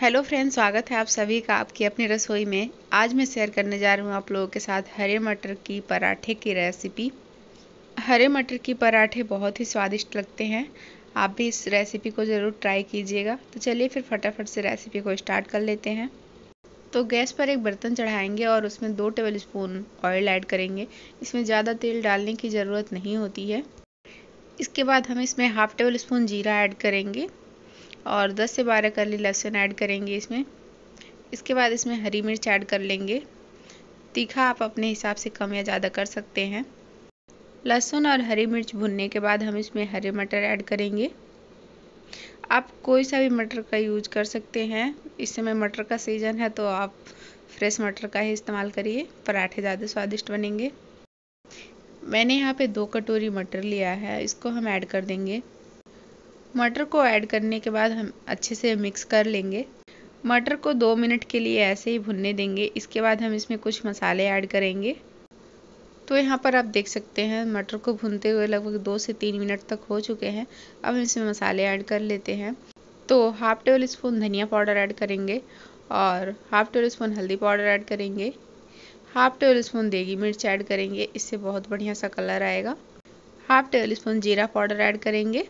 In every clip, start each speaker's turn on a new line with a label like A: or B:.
A: hello friends स्वागत है आप सभी का आपकी अपनी रसोई में आज मैं शेयर करने जा रही हूँ आप लोगों के साथ हरे मटर की पराठे की रेसिपी हरे मटर की पराठे बहुत ही स्वादिष्ट लगते हैं आप भी इस रेसिपी को ज़रूर ट्राई कीजिएगा तो चलिए फिर फटाफट से रेसिपी को स्टार्ट कर लेते हैं तो गैस पर एक बर्तन चढ़ाएंगे और उसमें दो टेबल स्पून ऑयल ऐड करेंगे इसमें ज़्यादा तेल डालने की ज़रूरत नहीं होती है इसके बाद हम इसमें हाफ टेबल स्पून जीरा ऐड करेंगे और 10 से 12 कली लहसुन ऐड करेंगे इसमें इसके बाद इसमें हरी मिर्च ऐड कर लेंगे तीखा आप अपने हिसाब से कम या ज़्यादा कर सकते हैं लहसुन और हरी मिर्च भुनने के बाद हम इसमें हरे मटर ऐड करेंगे आप कोई सा भी मटर का यूज कर सकते हैं इस समय मटर का सीज़न है तो आप फ्रेश मटर का ही इस्तेमाल करिए पराठे ज़्यादा स्वादिष्ट बनेंगे मैंने यहाँ पे दो कटोरी मटर लिया है इसको हम ऐड कर देंगे मटर को ऐड करने के बाद हम अच्छे से मिक्स कर लेंगे मटर को दो मिनट के लिए ऐसे ही भुनने देंगे इसके बाद हम इसमें कुछ मसाले ऐड करेंगे तो यहाँ पर आप देख सकते हैं मटर को भुनते हुए लगभग दो से तीन मिनट तक हो चुके हैं अब हम इसमें मसाले ऐड कर लेते हैं तो हाफ टेबल स्पून धनिया पाउडर ऐड करेंगे और हाफ टेबल स्पून हल्दी पाउडर ऐड करेंगे हाफ टेबल स्पून देगी मिर्च ऐड करेंगे इससे बहुत बढ़िया सा कलर आएगा हाफ टेबल स्पून जीरा पाउडर ऐड करेंगे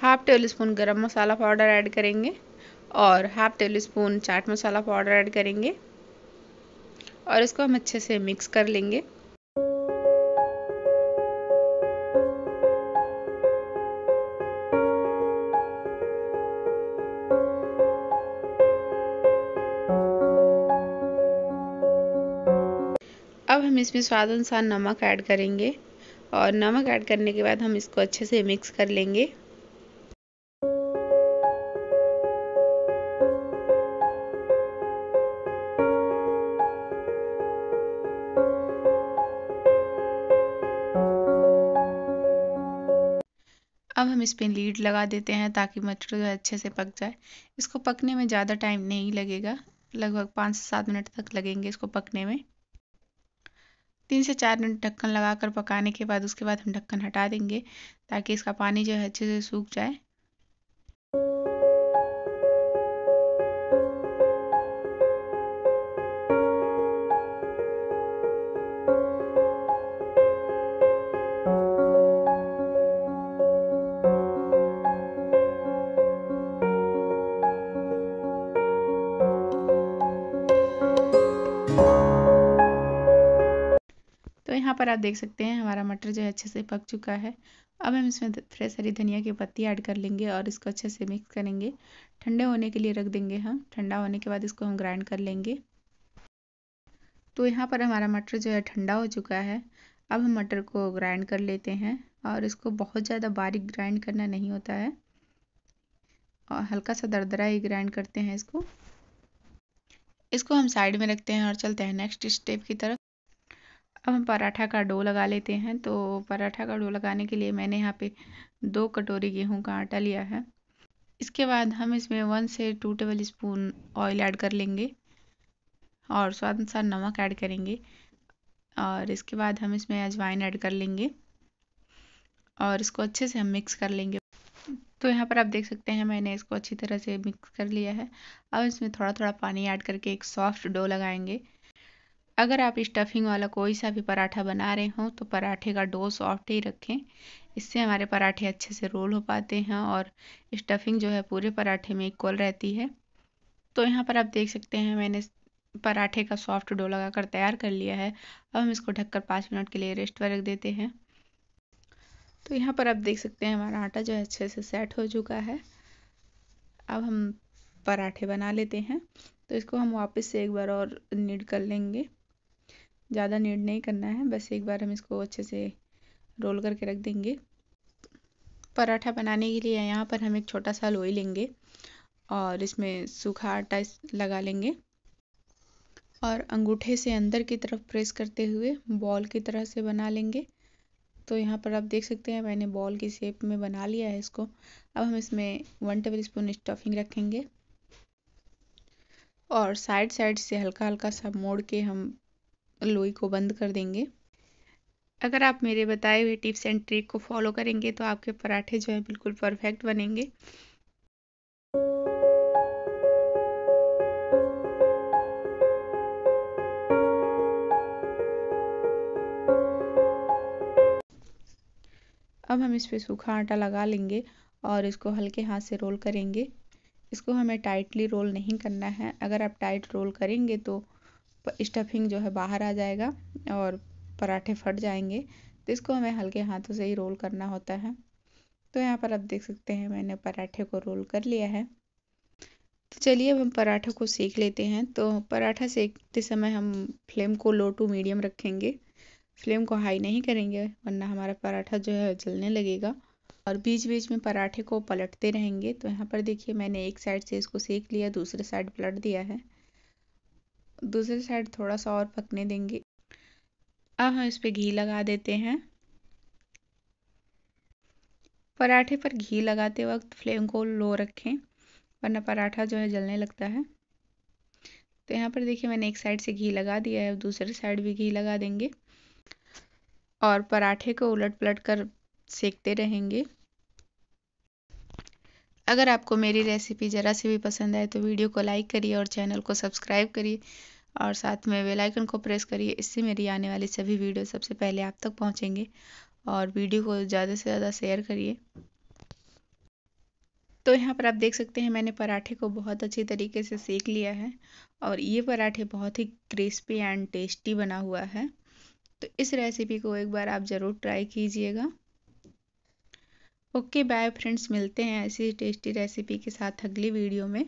A: हाफ टेबल स्पून गर्म मसाला पाउडर ऐड करेंगे और हाफ टेबल स्पून चाट मसाला पाउडर ऐड करेंगे और इसको हम अच्छे से मिक्स कर लेंगे अब हम इसमें स्वाद अनुसार नमक ऐड करेंगे और नमक ऐड करने के बाद हम इसको अच्छे से मिक्स कर लेंगे अब हम इस पर लीड लगा देते हैं ताकि मटर जो है अच्छे से पक जाए इसको पकने में ज़्यादा टाइम नहीं लगेगा लगभग पाँच से सात मिनट तक लगेंगे इसको पकने में तीन से चार मिनट ढक्कन लगाकर पकाने के बाद उसके बाद हम ढक्कन हटा देंगे ताकि इसका पानी जो है अच्छे से सूख जाए यहाँ पर आप देख सकते हैं हमारा मटर जो है अच्छे से पक चुका है अब हम इसमें फ्रेश हरी धनिया की पत्ती ऐड कर लेंगे और इसको अच्छे से मिक्स करेंगे ठंडे होने के लिए रख देंगे हम ठंडा होने के बाद इसको हम ग्राइंड कर लेंगे तो यहाँ पर हमारा मटर जो है ठंडा हो चुका है अब हम मटर को ग्राइंड कर लेते हैं और इसको बहुत ज़्यादा बारीक ग्राइंड करना नहीं होता है और हल्का सा दरदरा ही ग्राइंड करते हैं इसको इसको हम साइड में रखते हैं और चलते हैं नेक्स्ट स्टेप की तरफ अब हम पराठा का डो लगा लेते हैं तो पराठा का डो लगाने के लिए मैंने यहाँ पे दो कटोरी गेहूं का आटा लिया है इसके बाद हम इसमें वन से two tablespoon oil add कर लेंगे और स्वाद अनुसार नमक ऐड करेंगे और इसके बाद हम इसमें अजवाइन ऐड कर लेंगे और इसको अच्छे से हम मिक्स कर लेंगे तो यहाँ पर आप देख सकते हैं मैंने इसको अच्छी तरह से मिक्स कर लिया है अब इसमें थोड़ा थोड़ा पानी ऐड करके एक सॉफ्ट डो लगाएंगे अगर आप स्टफिंग वाला कोई सा भी पराठा बना रहे हों तो पराठे का डो सॉफ्ट ही रखें इससे हमारे पराठे अच्छे से रोल हो पाते हैं और स्टफिंग जो है पूरे पराठे में इक्वल रहती है तो यहाँ पर आप देख सकते हैं मैंने पराठे का सॉफ्ट डो लगा कर तैयार कर लिया है अब हम इसको ढककर पाँच मिनट के लिए रेस्ट पर रख देते हैं तो यहाँ पर आप देख सकते हैं हमारा आटा जो है अच्छे से सेट हो चुका है अब हम पराठे बना लेते हैं तो इसको हम वापस से एक बार और नीड कर लेंगे ज़्यादा नीड नहीं करना है बस एक बार हम इसको अच्छे से रोल करके रख देंगे पराठा बनाने के लिए यहाँ पर हम एक छोटा सा लोई लेंगे और इसमें सूखा आटा लगा लेंगे और अंगूठे से अंदर की तरफ प्रेस करते हुए बॉल की तरह से बना लेंगे तो यहाँ पर आप देख सकते हैं मैंने बॉल की शेप में बना लिया है इसको अब हम इसमें वन टेबल स्पून स्टफिंग रखेंगे और साइड साइड से हल्का हल्का सा मोड़ के हम लोई को बंद कर देंगे अगर आप मेरे बताए हुए टिप्स एंड ट्रिक को फॉलो करेंगे तो आपके पराठे जो है बिल्कुल परफेक्ट बनेंगे अब हम इस पर सूखा आटा लगा लेंगे और इसको हल्के हाथ से रोल करेंगे इसको हमें टाइटली रोल नहीं करना है अगर आप टाइट रोल करेंगे तो स्टफिंग जो है बाहर आ जाएगा और पराठे फट जाएंगे तो इसको हमें हल्के हाथों से ही रोल करना होता है तो यहाँ पर आप देख सकते हैं मैंने पराठे को रोल कर लिया है तो चलिए अब हम पराठे को सेक लेते हैं तो पराठा सेकते समय हम फ्लेम को लो टू मीडियम रखेंगे फ्लेम को हाई नहीं करेंगे वरना हमारा पराठा जो है जलने लगेगा और बीच बीच में पराठे को पलटते रहेंगे तो यहाँ पर देखिए मैंने एक साइड से इसको सेक लिया दूसरे साइड पलट दिया है दूसरी साइड थोड़ा सा और पकने देंगे अब हम इस पर घी लगा देते हैं पराठे पर घी लगाते वक्त फ्लेम को लो रखें वरना पराठा जो है जलने लगता है तो यहाँ पर देखिए मैंने एक साइड से घी लगा दिया है दूसरे साइड भी घी लगा देंगे और पराठे को उलट पलट कर सेकते रहेंगे अगर आपको मेरी रेसिपी ज़रा सी भी पसंद आए तो वीडियो को लाइक करिए और चैनल को सब्सक्राइब करिए और साथ में बेल आइकन को प्रेस करिए इससे मेरी आने वाली सभी वीडियो सबसे पहले आप तक पहुंचेंगे और वीडियो को ज़्यादा से ज़्यादा शेयर करिए तो यहाँ पर आप देख सकते हैं मैंने पराठे को बहुत अच्छी तरीके से सेक लिया है और ये पराठे बहुत ही क्रिस्पी एंड टेस्टी बना हुआ है तो इस रेसिपी को एक बार आप ज़रूर ट्राई कीजिएगा ओके बाय फ्रेंड्स मिलते हैं ऐसी टेस्टी रेसिपी के साथ अगली वीडियो में